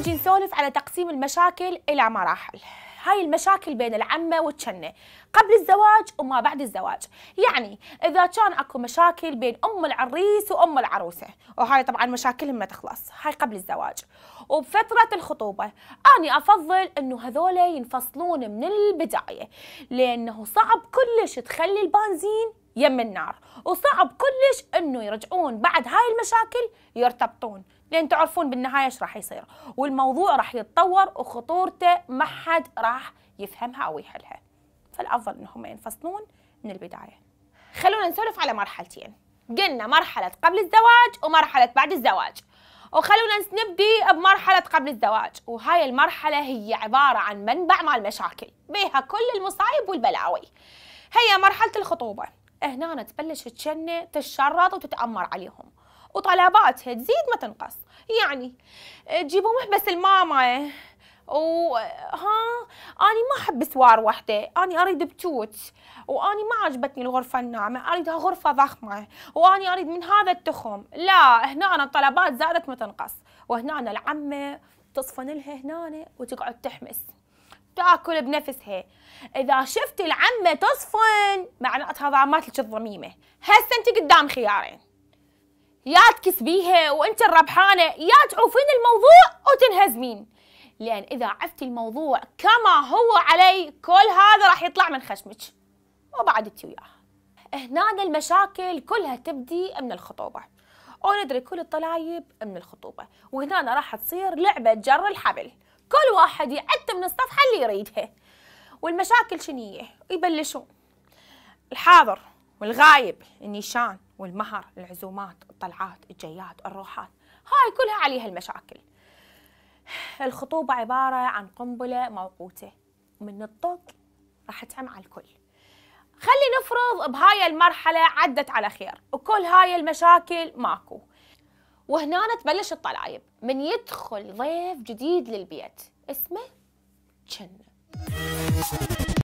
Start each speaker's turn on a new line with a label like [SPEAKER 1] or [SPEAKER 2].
[SPEAKER 1] نجي نسولف على تقسيم المشاكل إلى مراحل هاي المشاكل بين العمة والشنة قبل الزواج وما بعد الزواج يعني إذا كان أكو مشاكل بين أم العريس وأم العروسة وهاي طبعا مشاكلهم ما تخلص هاي قبل الزواج وبفترة الخطوبة أنا أفضل أنه هذول ينفصلون من البداية لأنه صعب كلش تخلي البنزين يم النار وصعب كلش أنه يرجعون بعد هاي المشاكل يرتبطون لان تعرفون بالنهايه ايش راح يصير والموضوع راح يتطور وخطورته ما حد راح يفهمها او يحلها فالافضل انهم ينفصلون من البدايه خلونا نسولف على مرحلتين قلنا مرحله قبل الزواج ومرحله بعد الزواج وخلونا نبدي بمرحلة قبل الزواج وهاي المرحلة هي عبارة عن منبع مع المشاكل بيها كل المصايب والبلاوي هي مرحلة الخطوبة هنا تبلش تشنة تشرط وتتأمر عليهم وطلباتها تزيد ما تنقص يعني تجيبوا آه، محبس الماما آه، وها آه، اني ما احب سوار وحده اني اريد بتوت واني ما عجبتني الغرفه الناعمه اريدها غرفه ضخمه واني اريد من هذا التخم لا هنا أنا الطلبات زادت ما تنقص وهنا أنا العمه تصفن لها هنا وتقعد تحمس تاكل بنفسها اذا شفت العمه تصفن معناتها ضامت لك الضميمه هسه انت قدام خيارين يا تكسبيها وانت الربحانه يا تعوفين الموضوع وتنهزمين لان اذا عفتي الموضوع كما هو علي كل هذا راح يطلع من خشمك وبعد انت وياها هنا المشاكل كلها تبدي من الخطوبه وندري كل الطلايب من الخطوبه وهنا راح تصير لعبه جر الحبل كل واحد يعد من الصفحه اللي يريدها والمشاكل شنية يبلشون الحاضر والغايب النيشان والمهر العزومات الطلعات الجيات الروحات هاي كلها عليها المشاكل الخطوبة عبارة عن قنبلة موقوتة من الطق راح تعم على الكل خلي نفرض بهاي المرحلة عدت على خير وكل هاي المشاكل ماكو وهنا تبلش الطلايب من يدخل ضيف جديد للبيت اسمه جنة